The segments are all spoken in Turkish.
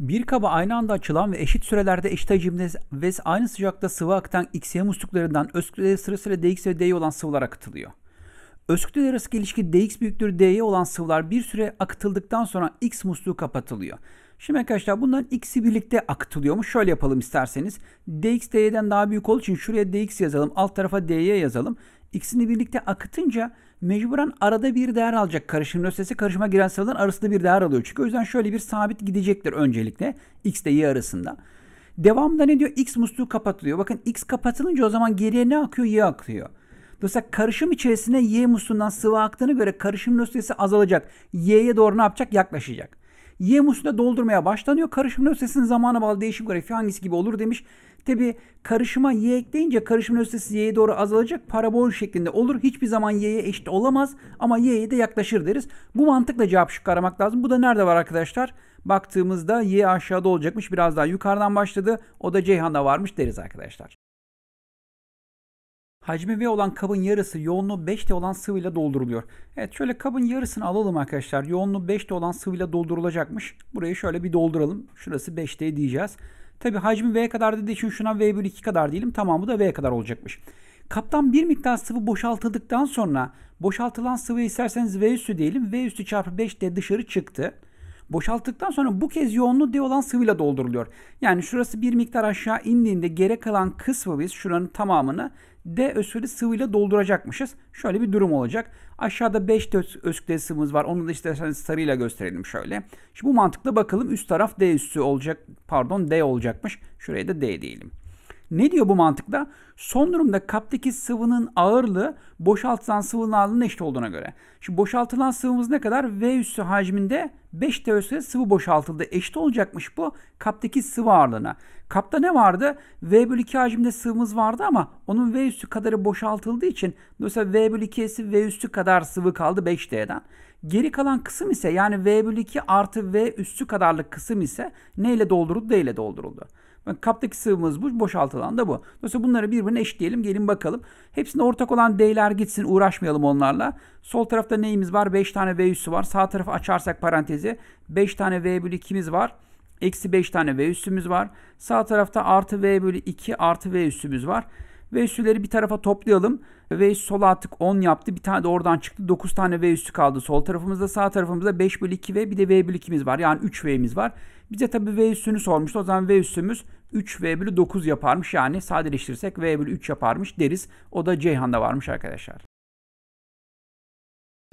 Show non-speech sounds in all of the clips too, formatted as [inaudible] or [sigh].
Bir kaba aynı anda açılan ve eşit sürelerde eşit hacimde ve aynı sıcakta sıvı aktan XY musluklarından öz sırasıyla DX ve DY olan sıvılar akıtılıyor. Öz kütleler arasındaki ilişki DX büyüklüğü DY olan sıvılar bir süre akıtıldıktan sonra X musluğu kapatılıyor Şimdi arkadaşlar bunların x'i birlikte aktılıyormuş. Şöyle yapalım isterseniz. dx dy'den daha büyük olduğu için şuraya dx yazalım. Alt tarafa dy yazalım. x'ini birlikte akıtınca mecburen arada bir değer alacak. Karışım nösesi karışıma giren sıraların arasında bir değer alıyor. Çünkü o yüzden şöyle bir sabit gidecektir öncelikle. x ile y arasında. Devamda ne diyor? X musluğu kapatılıyor. Bakın X kapatılınca o zaman geriye ne akıyor? Y akıyor. Dolayısıyla karışım içerisine Y musluğundan sıvı aktığına göre karışım nöstresi azalacak. Y'ye doğru ne yapacak? Yaklaşacak. Y usulüyle doldurmaya başlanıyor. Karışım nösesinin zamana bağlı değişim grafiği hangisi gibi olur demiş. Tabi karışıma y ekleyince karışım nösesi y'ye doğru azalacak parabol şeklinde olur. Hiçbir zaman y'ye eşit olamaz ama y'ye de yaklaşır deriz. Bu mantıkla cevap şıkkı aramak lazım. Bu da nerede var arkadaşlar? Baktığımızda y aşağıda olacakmış. Biraz daha yukarıdan başladı. O da Ceyhan'da varmış deriz arkadaşlar. Hacmi V olan kabın yarısı yoğunluğu 5 de olan sıvıyla dolduruluyor. Evet şöyle kabın yarısını alalım arkadaşlar. Yoğunluğu 5 de olan sıvıyla doldurulacakmış. Burayı şöyle bir dolduralım. Şurası 5 de diyeceğiz. Tabi hacmi V kadar dediği için şuna V bölü 2 kadar diyelim. Tamamı da V kadar olacakmış. Kaptan bir miktar sıvı boşaltıldıktan sonra boşaltılan sıvı isterseniz V üstü diyelim. V üstü çarpı 5 de dışarı çıktı. Boşalttıktan sonra bu kez yoğunluğu D olan sıvıyla dolduruluyor. Yani şurası bir miktar aşağı indiğinde geri kalan kısmı biz şuranın tamamını D ösüli sıvıyla dolduracakmışız. Şöyle bir durum olacak. Aşağıda 5 ösküde sıvımız var. Onu da isterseniz sarıyla gösterelim şöyle. Şimdi bu mantıkla bakalım. Üst taraf D üssü olacak. Pardon D olacakmış. Şuraya da D diyelim. Ne diyor bu mantıkla? Son durumda kaptaki sıvının ağırlığı boşaltılan sıvının ağırlığının eşit olduğuna göre. Şimdi boşaltılan sıvımız ne kadar? V üssü hacminde 5 T üssü sıvı boşaltıldı. Eşit olacakmış bu kaptaki sıvı ağırlığına. Kapta ne vardı? V bölü 2 hacminde sıvımız vardı ama onun V üssü kadarı boşaltıldığı için dolayısıyla V bölü 2'si V üssü kadar sıvı kaldı 5 T'den. Geri kalan kısım ise yani V bölü 2 artı V üssü kadarlık kısım ise neyle dolduruldu? D ile dolduruldu kaptaki sığımız bu, boşaltılan da bu. Dolayısıyla bunları birbirine eşitleyelim. Gelin bakalım. Hepsinde ortak olan D'ler gitsin. Uğraşmayalım onlarla. Sol tarafta neyimiz var? 5 tane V üssü var. Sağ tarafı açarsak parantezi. 5 tane V bölü 2'miz var. Eksi 5 tane V üssümüz var. Sağ tarafta artı V bölü 2 artı V üssümüz var. V-üstüleri bir tarafa toplayalım. V-üstü sola attık 10 yaptı. Bir tane de oradan çıktı. 9 tane V-üstü kaldı. Sol tarafımızda sağ tarafımızda 5 bölü 2 V bir de V bölü 2'miz var. Yani 3 V'miz var. Bize tabii V üstünü sormuştu. O zaman V üstümüz 3 V bölü 9 yaparmış. Yani sadeleştirirsek V bölü 3 yaparmış deriz. O da Ceyhan'da varmış arkadaşlar.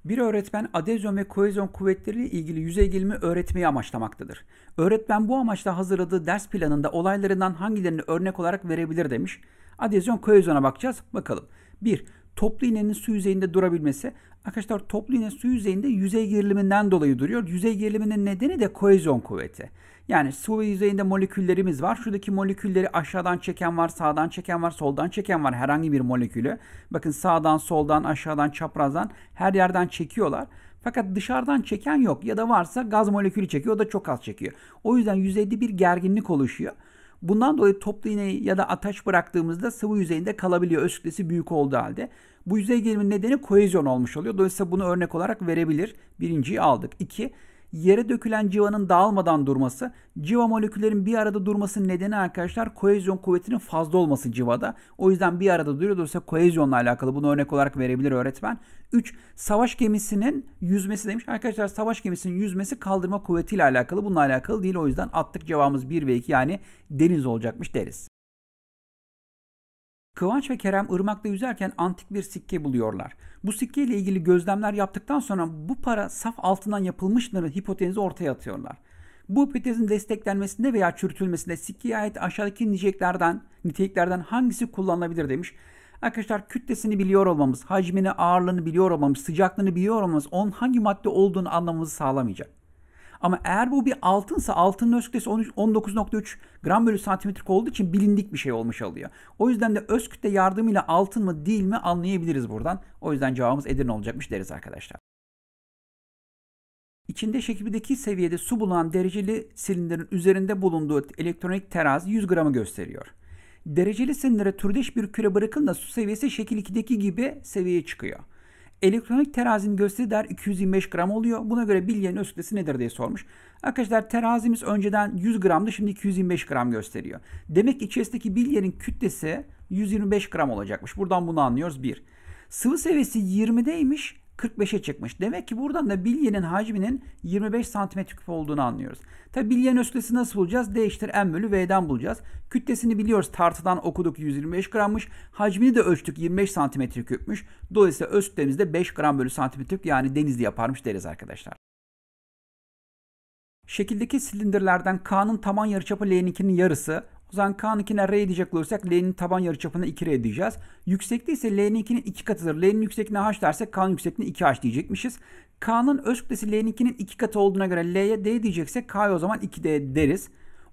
Bir öğretmen adezyon ve kohezyon kuvvetleriyle ilgili yüzey gelimi öğretmeyi amaçlamaktadır. Öğretmen bu amaçla hazırladığı ders planında olaylarından hangilerini örnek olarak verebilir demiş. Adezyon koezyona bakacağız. Bakalım. 1. Toplu iğnenin su yüzeyinde durabilmesi. Arkadaşlar toplu iğne su yüzeyinde yüzey geriliminden dolayı duruyor. Yüzey geriliminin nedeni de koezyon kuvveti. Yani su yüzeyinde moleküllerimiz var. Şuradaki molekülleri aşağıdan çeken var, sağdan çeken var, soldan çeken var herhangi bir molekülü. Bakın sağdan, soldan, aşağıdan, çaprazdan her yerden çekiyorlar. Fakat dışarıdan çeken yok ya da varsa gaz molekülü çekiyor o da çok az çekiyor. O yüzden yüzeyde bir gerginlik oluşuyor. Bundan dolayı toplu iğneyi ya da ataç bıraktığımızda sıvı yüzeyinde kalabiliyor öz kütlesi büyük olduğu halde. Bu yüzey gerilimi nedeni koezyon olmuş oluyor. Dolayısıyla bunu örnek olarak verebilir. Birinciyi aldık. İki, yere dökülen civanın dağılmadan durması. Civa moleküllerin bir arada durması nedeni arkadaşlar kohezyon kuvvetinin fazla olması civada. O yüzden bir arada duruyorsa kohezyonla alakalı bunu örnek olarak verebilir öğretmen. 3. Savaş gemisinin yüzmesi demiş. Arkadaşlar savaş gemisinin yüzmesi kaldırma kuvvetiyle alakalı. Bununla alakalı değil. O yüzden attık cevabımız 1 ve 2 yani deniz olacakmış deriz. Kıvanç ve Kerem ırmakta yüzerken antik bir sikke buluyorlar. Bu sikke ile ilgili gözlemler yaptıktan sonra bu para saf altından yapılmış hipotezi ortaya atıyorlar. Bu hipotezin desteklenmesinde veya çürütülmesinde sikkeye ait aşağıdaki niceliklerden, niteliklerden hangisi kullanılabilir demiş. Arkadaşlar kütlesini biliyor olmamız, hacmini, ağırlığını biliyor olmamız, sıcaklığını biliyor olmamız onun hangi madde olduğunu anlamamızı sağlamayacak. Ama eğer bu bir altınsa altının öz kütlesi 19.3 gram bölü santimetrik olduğu için bilindik bir şey olmuş oluyor. O yüzden de öz kütle yardımıyla altın mı değil mi anlayabiliriz buradan. O yüzden cevabımız Edirne olacakmış deriz arkadaşlar. İçinde şekildeki seviyede su bulunan dereceli silindirin üzerinde bulunduğu elektronik terazi 100 gramı gösteriyor. Dereceli silindire türdeş bir küre bırakılınca su seviyesi şekil 2'deki gibi seviyeye çıkıyor. Elektronik terazinin gösteri değer 225 gram oluyor. Buna göre bilyenin öz kütlesi nedir diye sormuş. Arkadaşlar terazimiz önceden 100 gramdı şimdi 225 gram gösteriyor. Demek ki içerisindeki bilyenin kütlesi 125 gram olacakmış. Buradan bunu anlıyoruz bir. Sıvı seviyesi 20'deymiş 45'e çıkmış. Demek ki buradan da bilyenin hacminin 25 cm küp olduğunu anlıyoruz. Tabi bilyenin öslesi nasıl bulacağız? Değiştir M bölü V'den bulacağız. Kütlesini biliyoruz. Tartıdan okuduk 125 grammış. Hacmini de ölçtük 25 santimetre küpmüş. Dolayısıyla öz 5 gram bölü santimetre 3 yani denizli yaparmış deriz arkadaşlar. Şekildeki silindirlerden K'nın taban yarıçapı L'ninkinin yarısı, o zaman K'nın ikine R diyecek olursak L'nin taban yarıçapına 2R diyeceğiz. Yüksekliği ise L'nin 2'nin 2 katıdır. L'nin yüksekliğine H dersek K'nın yüksekliğine 2H diyecekmişiz. K'nın öz kütlesi L'nin 2'nin 2 katı olduğuna göre L'ye D diyeceksek K'ya o zaman 2D deriz.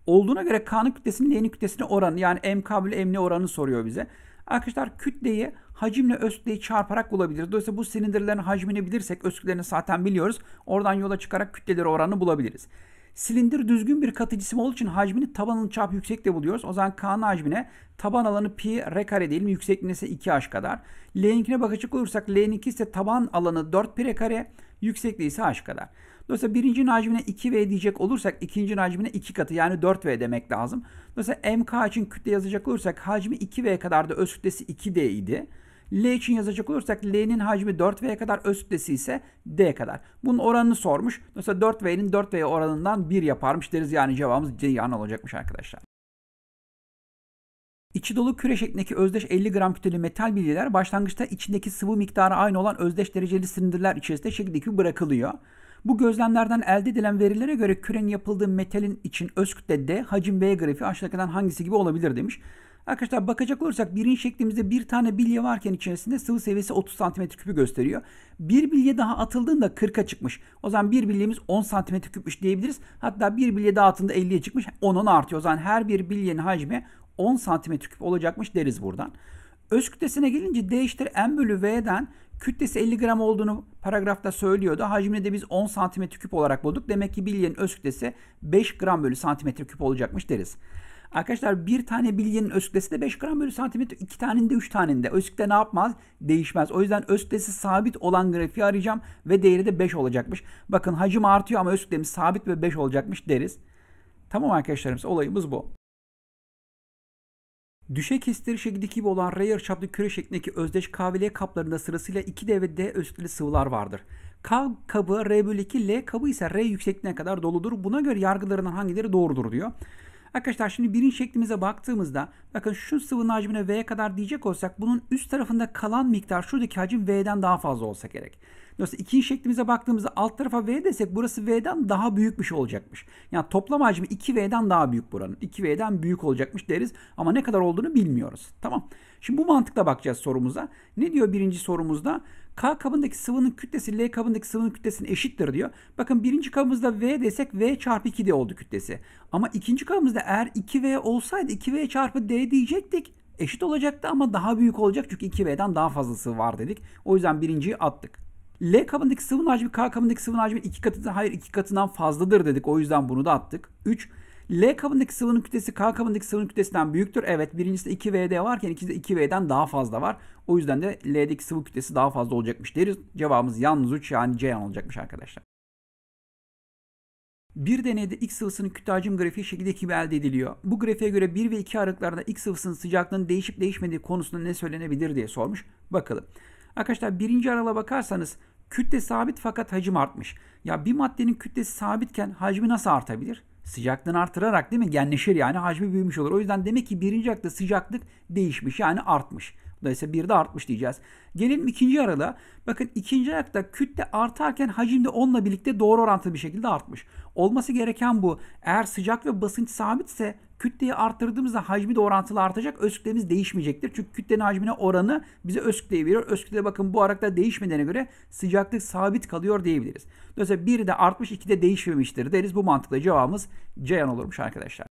Olduğuna göre K'nın kütlesinin L'nin kütlesine oranı yani MK bölü ML oranı soruyor bize. Arkadaşlar kütleyi hacimle öz kütleyi çarparak bulabiliriz. Dolayısıyla bu silindirlerin hacmini bilirsek öz kütlelerini zaten biliyoruz. Oradan yola çıkarak kütleleri oranını bulabiliriz. Silindir düzgün bir katı cisim olduğu için hacmini tabanın çap yüksekte buluyoruz. O zaman K'nın hacmine taban alanı pi r kare değil mi? Yüksekliğine ise 2h kadar. L'ninkine bakacak olursak L'ninki ise taban alanı 4 pi r kare. Yüksekliği ise h kadar. Dolayısıyla birinci hacmine 2v diyecek olursak ikinci hacmine 2 katı yani 4v demek lazım. Dolayısıyla mk için kütle yazacak olursak hacmi 2v kadar da öz kütlesi 2d idi. L için yazacak olursak L'nin hacmi 4V kadar öz kütlesi ise D kadar. Bunun oranını sormuş. Mesela 4V'nin 4V oranından 1 yaparmış deriz. Yani cevabımız C yan olacakmış arkadaşlar. İçi dolu küre şeklindeki özdeş 50 gram kütleli metal bilyeler başlangıçta içindeki sıvı miktarı aynı olan özdeş dereceli silindirler içerisinde şekildeki gibi bırakılıyor. Bu gözlemlerden elde edilen verilere göre kürenin yapıldığı metalin için öz kütle D, hacim V grafiği aşağıdakilerden hangisi gibi olabilir demiş. Arkadaşlar bakacak olursak birin şeklimizde bir tane bilye varken içerisinde sıvı seviyesi 30 cm küpü gösteriyor. Bir bilye daha atıldığında 40'a çıkmış. O zaman bir bilyemiz 10 cm küpmüş diyebiliriz. Hatta bir bilye daha atında 50'ye çıkmış. 10'un artıyor. O zaman her bir bilyenin hacmi 10 cm küp olacakmış deriz buradan. Öz kütlesine gelince değiştir M bölü V'den kütlesi 50 gram olduğunu paragrafta söylüyordu. Hacmini de biz 10 cm küp olarak bulduk. Demek ki bilyenin öz kütlesi 5 gram bölü santimetre küp olacakmış deriz. Arkadaşlar bir tane bilyenin öz de 5 gram bölü santimetre. iki tanenin de 3 tanenin de. ne yapmaz? Değişmez. O yüzden öz sabit olan grafiği arayacağım ve değeri de 5 olacakmış. Bakın hacim artıyor ama öz sabit ve 5 olacakmış deriz. Tamam arkadaşlarımız olayımız bu. Düşek hisleri şekli gibi olan Rayer çaplı küre şeklindeki özdeş KVL kaplarında sırasıyla 2D ve D özlü sıvılar vardır. K kabı R bölü 2, L kabı ise R yüksekliğine kadar doludur. Buna göre yargılarından hangileri doğrudur diyor. Arkadaşlar şimdi birin şeklimize baktığımızda bakın şu sıvının hacmine V'ye kadar diyecek olsak bunun üst tarafında kalan miktar şuradaki hacim V'den daha fazla olsa gerek. Dolayısıyla ikinci şeklimize baktığımızda alt tarafa V desek burası V'den daha büyük şey olacakmış. Yani toplam hacmi 2V'den daha büyük buranın. 2V'den büyük olacakmış deriz ama ne kadar olduğunu bilmiyoruz. Tamam. Şimdi bu mantıkla bakacağız sorumuza. Ne diyor birinci sorumuzda? K kabındaki sıvının kütlesi L kabındaki sıvının kütlesine eşittir diyor. Bakın birinci kabımızda V desek V çarpı 2 de oldu kütlesi. Ama ikinci kabımızda eğer 2V olsaydı 2V çarpı D diyecektik. Eşit olacaktı ama daha büyük olacak çünkü 2V'den daha fazlası var dedik. O yüzden birinciyi attık. L kabındaki sıvı hacmi K kabındaki sıvı hacmin iki katından, Hayır iki katından fazladır dedik. O yüzden bunu da attık. 3. L kabındaki sıvının kütlesi K kabındaki sıvının kütlesinden büyüktür. Evet birincisi 2VD varken ikincisi 2 vdden daha fazla var. O yüzden de L'deki sıvı kütlesi daha fazla olacakmış deriz. Cevabımız yalnız 3 yani C yan olacakmış arkadaşlar. Bir deneyde X sıvısının kütle hacim grafiği şekilde gibi elde ediliyor. Bu grafiğe göre 1 ve 2 aralıklarda X sıvısının sıcaklığının değişip değişmediği konusunda ne söylenebilir diye sormuş. Bakalım. Arkadaşlar birinci aralığa bakarsanız Kütle sabit fakat hacim artmış. Ya bir maddenin kütlesi sabitken hacmi nasıl artabilir? Sıcaklığını artırarak değil mi? Genleşir yani hacmi büyümüş olur. O yüzden demek ki birinci akta sıcaklık değişmiş yani artmış. Dolayısıyla bir de artmış diyeceğiz. Gelelim ikinci aralığa. Bakın ikinci ayakta kütle artarken hacim de onunla birlikte doğru orantılı bir şekilde artmış. Olması gereken bu. Eğer sıcak ve basınç sabitse Kütleyi arttırdığımızda hacmi de orantılı artacak. Öz değişmeyecektir. Çünkü kütlenin hacmine oranı bize öz veriyor. Öz bakın bu aralıkta değişmediğine göre sıcaklık sabit kalıyor diyebiliriz. Dolayısıyla 1 de artmış 2 de değişmemiştir deriz. Bu mantıkla cevabımız C yan olurmuş arkadaşlar.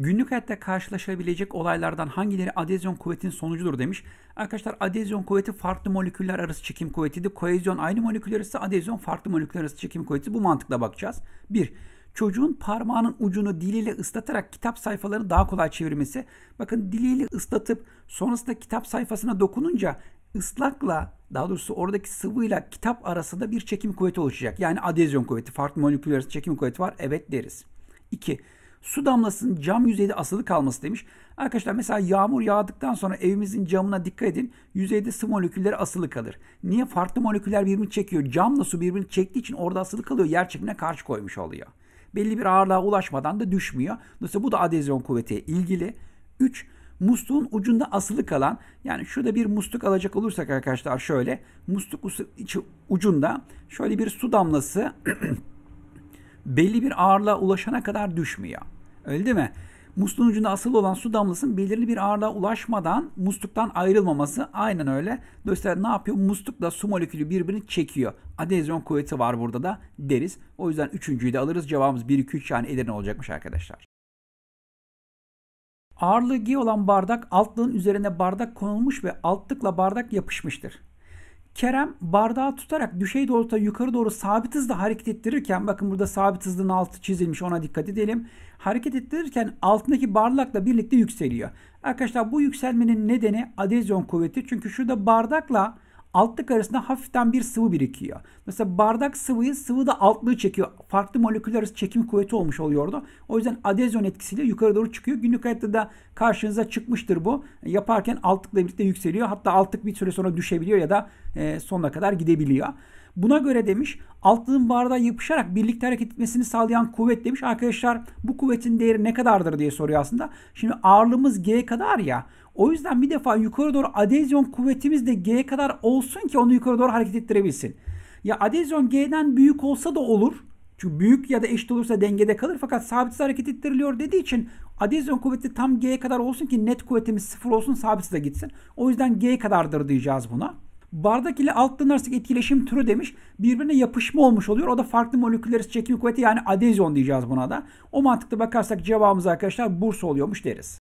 Günlük hayatta karşılaşabilecek olaylardan hangileri adezyon kuvvetinin sonucudur demiş. Arkadaşlar adezyon kuvveti farklı moleküller arası çekim kuvvetidir. Koezyon aynı moleküller ise adezyon farklı moleküller arası çekim kuvveti. Bu mantıkla bakacağız. 1 çocuğun parmağının ucunu diliyle ıslatarak kitap sayfalarını daha kolay çevirmesi. Bakın diliyle ıslatıp sonrasında kitap sayfasına dokununca ıslakla daha doğrusu oradaki sıvıyla kitap arasında bir çekim kuvveti oluşacak. Yani adezyon kuvveti, farklı moleküller arasında çekim kuvveti var. Evet deriz. 2. Su damlasının cam yüzeyde asılı kalması demiş. Arkadaşlar mesela yağmur yağdıktan sonra evimizin camına dikkat edin. Yüzeyde sıvı molekülleri asılı kalır. Niye? Farklı moleküller birbirini çekiyor. Camla su birbirini çektiği için orada asılı kalıyor. Yer çekimine karşı koymuş oluyor belli bir ağırlığa ulaşmadan da düşmüyor. Dolayısıyla bu da adezyon kuvvetiyle ilgili. 3. Musluğun ucunda asılı kalan yani şurada bir musluk alacak olursak arkadaşlar şöyle musluk ucunda şöyle bir su damlası [clears throat] belli bir ağırlığa ulaşana kadar düşmüyor. Öyle değil mi? Musluğun ucunda asılı olan su damlasının belirli bir ağırlığa ulaşmadan musluktan ayrılmaması aynen öyle. Dolayısıyla ne yapıyor? Muslukla su molekülü birbirini çekiyor. Adezyon kuvveti var burada da deriz. O yüzden üçüncüyü de alırız. Cevabımız 1, 2, 3 yani Edirne olacakmış arkadaşlar. Ağırlığı G olan bardak altlığın üzerine bardak konulmuş ve altlıkla bardak yapışmıştır. Kerem bardağı tutarak düşey doğrultuda yukarı doğru sabit hızda hareket ettirirken bakın burada sabit hızın altı çizilmiş ona dikkat edelim. Hareket ettirirken altındaki bardakla birlikte yükseliyor. Arkadaşlar bu yükselmenin nedeni adezyon kuvveti. Çünkü şurada bardakla altlık arasında hafiften bir sıvı birikiyor. Mesela bardak sıvıyı sıvı da altlığı çekiyor. Farklı moleküller arası çekim kuvveti olmuş oluyordu. O yüzden adezyon etkisiyle yukarı doğru çıkıyor. Günlük hayatta da karşınıza çıkmıştır bu. Yaparken altlıkla birlikte yükseliyor. Hatta altlık bir süre sonra düşebiliyor ya da e, sonuna kadar gidebiliyor. Buna göre demiş altın bardağa yapışarak birlikte hareket etmesini sağlayan kuvvet demiş. Arkadaşlar bu kuvvetin değeri ne kadardır diye soruyor aslında. Şimdi ağırlığımız G kadar ya. O yüzden bir defa yukarı doğru adezyon kuvvetimiz de G kadar olsun ki onu yukarı doğru hareket ettirebilsin. Ya adezyon G'den büyük olsa da olur. Çünkü büyük ya da eşit olursa dengede kalır fakat sabitsiz hareket ettiriliyor dediği için adezyon kuvveti tam G'ye kadar olsun ki net kuvvetimiz sıfır olsun sabitsiz de gitsin. O yüzden G kadardır diyeceğiz buna. Bardak ile alttan arasındaki etkileşim türü demiş. Birbirine yapışma olmuş oluyor. O da farklı molekülleri çekim kuvveti yani adezyon diyeceğiz buna da. O mantıkta bakarsak cevabımız arkadaşlar Bursa oluyormuş deriz.